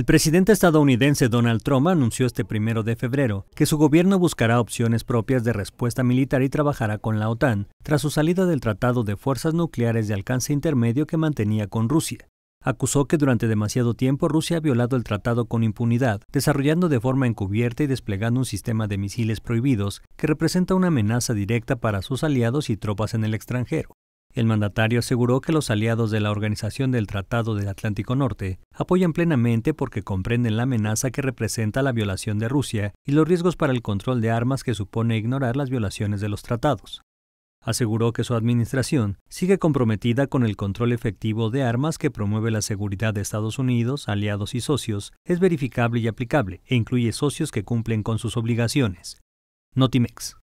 El presidente estadounidense Donald Trump anunció este primero de febrero que su gobierno buscará opciones propias de respuesta militar y trabajará con la OTAN tras su salida del Tratado de Fuerzas Nucleares de Alcance Intermedio que mantenía con Rusia. Acusó que durante demasiado tiempo Rusia ha violado el tratado con impunidad, desarrollando de forma encubierta y desplegando un sistema de misiles prohibidos que representa una amenaza directa para sus aliados y tropas en el extranjero. El mandatario aseguró que los aliados de la Organización del Tratado del Atlántico Norte apoyan plenamente porque comprenden la amenaza que representa la violación de Rusia y los riesgos para el control de armas que supone ignorar las violaciones de los tratados. Aseguró que su administración sigue comprometida con el control efectivo de armas que promueve la seguridad de Estados Unidos, aliados y socios, es verificable y aplicable e incluye socios que cumplen con sus obligaciones. Notimex.